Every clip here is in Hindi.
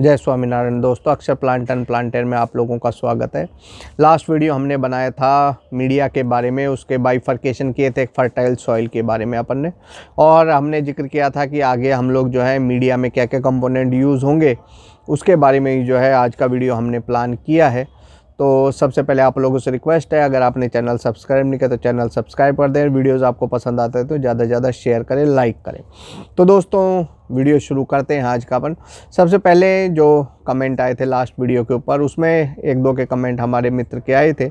जय स्वामीनारायण दोस्तों अक्षर प्लांट एंड प्लांटेर में आप लोगों का स्वागत है लास्ट वीडियो हमने बनाया था मीडिया के बारे में उसके बाइफर्केशन किए थे एक फर्टाइल सॉइल के बारे में अपन ने और हमने जिक्र किया था कि आगे हम लोग जो है मीडिया में क्या क्या कंपोनेंट यूज़ होंगे उसके बारे में ही जो है आज का वीडियो हमने प्लान किया है तो सबसे पहले आप लोगों से रिक्वेस्ट है अगर आपने चैनल सब्सक्राइब नहीं किया तो चैनल सब्सक्राइब कर दें वीडियोस आपको पसंद आते हैं तो ज़्यादा से ज़्यादा शेयर करें लाइक करें तो दोस्तों वीडियो शुरू करते हैं आज का अपन सबसे पहले जो कमेंट आए थे लास्ट वीडियो के ऊपर उसमें एक दो के कमेंट हमारे मित्र के आए थे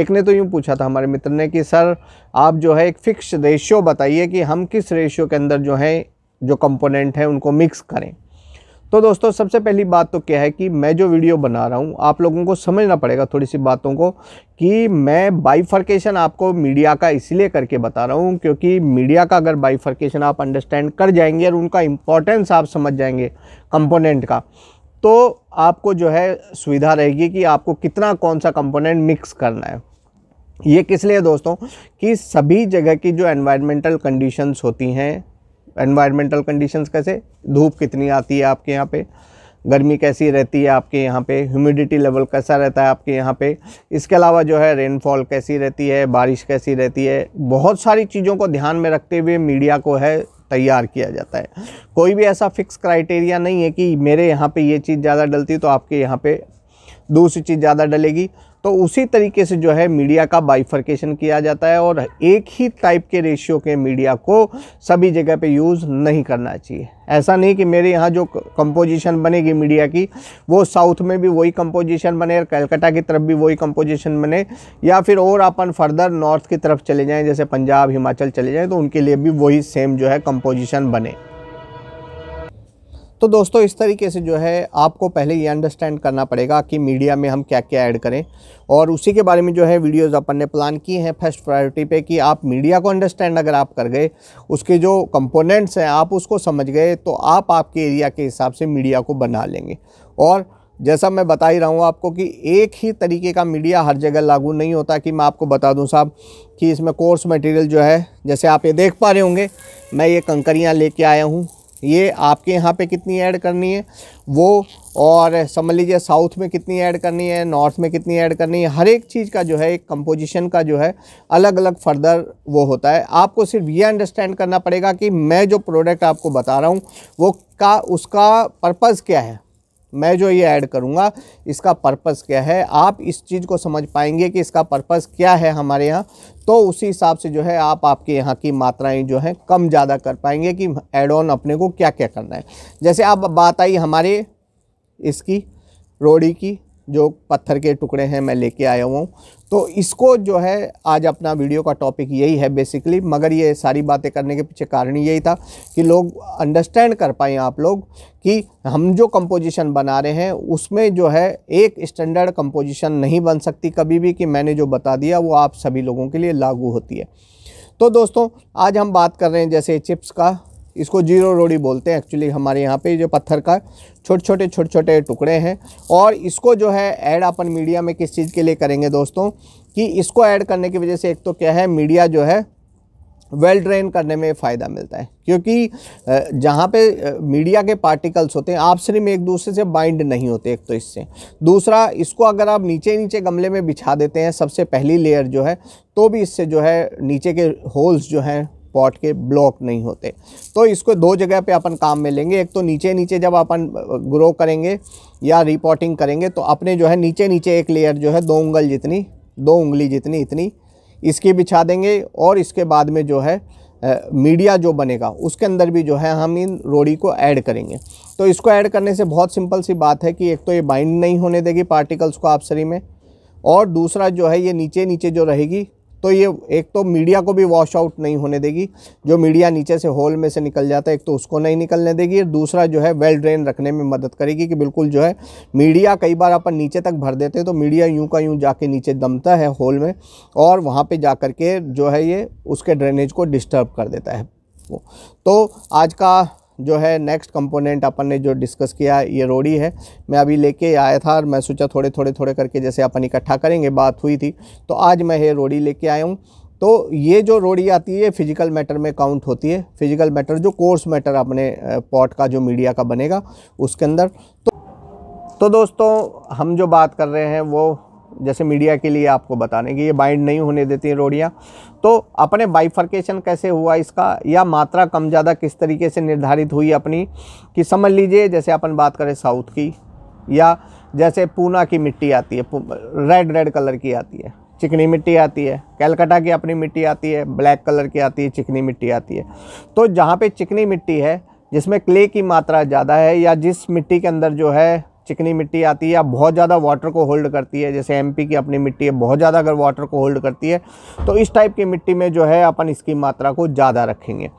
एक ने तो यूँ पूछा था हमारे मित्र ने कि सर आप जो है एक फ़िक्स रेशियो बताइए कि हम किस रेशियो के अंदर जो है जो कंपोनेंट हैं उनको मिक्स करें तो दोस्तों सबसे पहली बात तो क्या है कि मैं जो वीडियो बना रहा हूँ आप लोगों को समझना पड़ेगा थोड़ी सी बातों को कि मैं बाइफर्केशन आपको मीडिया का इसलिए करके बता रहा हूँ क्योंकि मीडिया का अगर बाइफर्केशन आप अंडरस्टैंड कर जाएंगे और उनका इम्पोर्टेंस आप समझ जाएंगे कंपोनेंट का तो आपको जो है सुविधा रहेगी कि आपको कितना कौन सा कंपोनेंट मिक्स करना है ये किस लिए दोस्तों कि सभी जगह की जो एनवायरमेंटल कंडीशंस होती हैं एनवायरमेंटल कंडीशंस कैसे धूप कितनी आती है आपके यहाँ पे गर्मी कैसी रहती है आपके यहाँ पे ह्यूमिडिटी लेवल कैसा रहता है आपके यहाँ पे इसके अलावा जो है रेनफॉल कैसी रहती है बारिश कैसी रहती है बहुत सारी चीज़ों को ध्यान में रखते हुए मीडिया को है तैयार किया जाता है कोई भी ऐसा फिक्स क्राइटेरिया नहीं है कि मेरे यहाँ पे ये चीज़ ज़्यादा डलती तो आपके यहाँ पे दूसरी चीज़ ज़्यादा डलेगी तो उसी तरीके से जो है मीडिया का बाइफर्केशन किया जाता है और एक ही टाइप के रेशियो के मीडिया को सभी जगह पे यूज़ नहीं करना चाहिए ऐसा नहीं कि मेरे यहाँ जो कंपोजिशन बनेगी मीडिया की वो साउथ में भी वही कंपोजिशन बने और कलकत्ता की तरफ भी वही कंपोजिशन बने या फिर और अपन फर्दर नॉर्थ की तरफ चले जाएँ जैसे पंजाब हिमाचल चले जाएँ तो उनके लिए भी वही सेम जो है कंपोजिशन बने तो दोस्तों इस तरीके से जो है आपको पहले ये अंडरस्टैंड करना पड़ेगा कि मीडिया में हम क्या क्या ऐड करें और उसी के बारे में जो है वीडियोस अपन ने प्लान की हैं फर्स्ट प्रायोरिटी पे कि आप मीडिया को अंडरस्टैंड अगर आप कर गए उसके जो कंपोनेंट्स हैं आप उसको समझ गए तो आप आपके एरिया के हिसाब से मीडिया को बना लेंगे और जैसा मैं बता ही रहा हूँ आपको कि एक ही तरीके का मीडिया हर जगह लागू नहीं होता कि मैं आपको बता दूँ साहब कि इसमें कोर्स मटेरियल जो है जैसे आप ये देख पा रहे होंगे मैं ये कंकरियाँ लेके आया हूँ ये आपके यहाँ पे कितनी ऐड करनी है वो और समझ लीजिए साउथ में कितनी ऐड करनी है नॉर्थ में कितनी ऐड करनी है हर एक चीज़ का जो है एक कंपोजिशन का जो है अलग अलग फर्दर वो होता है आपको सिर्फ ये अंडरस्टैंड करना पड़ेगा कि मैं जो प्रोडक्ट आपको बता रहा हूँ वो का उसका पर्पज़ क्या है मैं जो ये ऐड करूँगा इसका पर्पज़ क्या है आप इस चीज़ को समझ पाएंगे कि इसका पर्पज़ क्या है हमारे यहाँ तो उसी हिसाब से जो है आप आपके यहाँ की मात्राएं जो हैं कम ज़्यादा कर पाएंगे कि एड ऑन अपने को क्या क्या करना है जैसे आप बात आई हमारे इसकी रोड़ी की जो पत्थर के टुकड़े हैं मैं लेके आया हुआ हूँ तो इसको जो है आज अपना वीडियो का टॉपिक यही है बेसिकली मगर ये सारी बातें करने के पीछे कारण यही था कि लोग अंडरस्टैंड कर पाएँ आप लोग कि हम जो कंपोजिशन बना रहे हैं उसमें जो है एक स्टैंडर्ड कंपोजिशन नहीं बन सकती कभी भी कि मैंने जो बता दिया वो आप सभी लोगों के लिए लागू होती है तो दोस्तों आज हम बात कर रहे हैं जैसे चिप्स का इसको जीरो रोड़ी बोलते हैं एक्चुअली हमारे यहाँ पे जो पत्थर का छोटे छोटे छोटे छोटे टुकड़े हैं और इसको जो है ऐड अपन मीडिया में किस चीज़ के लिए करेंगे दोस्तों कि इसको ऐड करने की वजह से एक तो क्या है मीडिया जो है वेल ड्रेन करने में फ़ायदा मिलता है क्योंकि जहाँ पे मीडिया के पार्टिकल्स होते हैं आप में एक दूसरे से बाइंड नहीं होते एक तो इससे दूसरा इसको अगर आप नीचे नीचे गमले में बिछा देते हैं सबसे पहली लेयर जो है तो भी इससे जो है नीचे के होल्स जो हैं पॉट के ब्लॉक नहीं होते तो इसको दो जगह पे अपन काम में लेंगे एक तो नीचे नीचे जब अपन ग्रो करेंगे या रिपोर्टिंग करेंगे तो अपने जो है नीचे नीचे एक लेयर जो है दो उंगल जितनी दो उंगली जितनी इतनी इसकी बिछा देंगे और इसके बाद में जो है मीडिया जो बनेगा उसके अंदर भी जो है हम इन रोड़ी को ऐड करेंगे तो इसको ऐड करने से बहुत सिंपल सी बात है कि एक तो ये बाइंड नहीं होने देगी पार्टिकल्स को आपसरी में और दूसरा जो है ये नीचे नीचे जो रहेगी तो ये एक तो मीडिया को भी वॉश आउट नहीं होने देगी जो मीडिया नीचे से होल में से निकल जाता है एक तो उसको नहीं निकलने देगी और दूसरा जो है वेल ड्रेन रखने में मदद करेगी कि बिल्कुल जो है मीडिया कई बार अपन नीचे तक भर देते हैं तो मीडिया यूं का यूं जाके नीचे दमता है होल में और वहाँ पर जा के जो है ये उसके ड्रेनेज को डिस्टर्ब कर देता है तो आज का जो है नेक्स्ट कंपोनेंट अपन ने जो डिस्कस किया ये रोड़ी है मैं अभी लेके आया था और मैं सोचा थोड़े थोड़े थोड़े करके जैसे अपन इकट्ठा करेंगे बात हुई थी तो आज मैं ये रोड़ी लेके आया हूँ तो ये जो रोड़ी आती है फिजिकल मैटर में काउंट होती है फिजिकल मैटर जो कोर्स मैटर अपने पॉट का जो मीडिया का बनेगा उसके अंदर तो तो दोस्तों हम जो बात कर रहे हैं वो जैसे मीडिया के लिए आपको बताने की ये बाइंड नहीं होने देती रोड़ियाँ तो अपने बाइफर्केशन कैसे हुआ इसका या मात्रा कम ज़्यादा किस तरीके से निर्धारित हुई अपनी कि समझ लीजिए जैसे अपन बात करें साउथ की या जैसे पूना की मिट्टी आती है रेड रेड कलर की आती है चिकनी मिट्टी आती है कैलकटा की अपनी मिट्टी आती है ब्लैक कलर की आती है चिकनी मिट्टी आती है तो जहाँ पे चिकनी मिट्टी है जिसमें क्ले की मात्रा ज़्यादा है या जिस मिट्टी के अंदर जो है चिकनी मिट्टी आती है या बहुत ज़्यादा वाटर को होल्ड करती है जैसे एमपी की अपनी मिट्टी है बहुत ज़्यादा अगर वाटर को होल्ड करती है तो इस टाइप की मिट्टी में जो है अपन इसकी मात्रा को ज़्यादा रखेंगे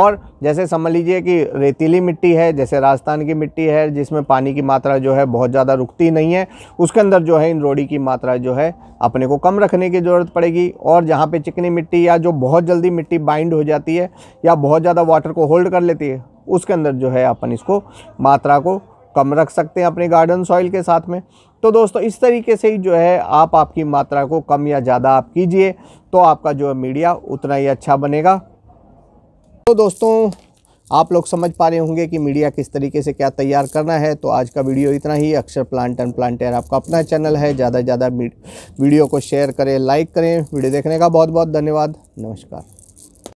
और जैसे समझ लीजिए कि रेतीली मिट्टी है जैसे राजस्थान की मिट्टी है जिसमें पानी की मात्रा जो है बहुत ज़्यादा रुकती नहीं है उसके अंदर जो है इन रोड़ी की मात्रा जो है अपने को कम रखने की ज़रूरत पड़ेगी और जहाँ पर चिकनी मिट्टी या जो बहुत जल्दी मिट्टी बाइंड हो जाती है या बहुत ज़्यादा वाटर को होल्ड कर लेती है उसके अंदर जो है अपन इसको मात्रा को कम रख सकते हैं अपने गार्डन सॉइल के साथ में तो दोस्तों इस तरीके से ही जो है आप आपकी मात्रा को कम या ज़्यादा आप कीजिए तो आपका जो है मीडिया उतना ही अच्छा बनेगा तो दोस्तों आप लोग समझ पा रहे होंगे कि मीडिया किस तरीके से क्या तैयार करना है तो आज का वीडियो इतना ही अक्षर प्लांट एंड प्लांटेयर आपका अपना चैनल है ज़्यादा से ज़्यादा वीडियो को शेयर करें लाइक करें वीडियो देखने का बहुत बहुत धन्यवाद नमस्कार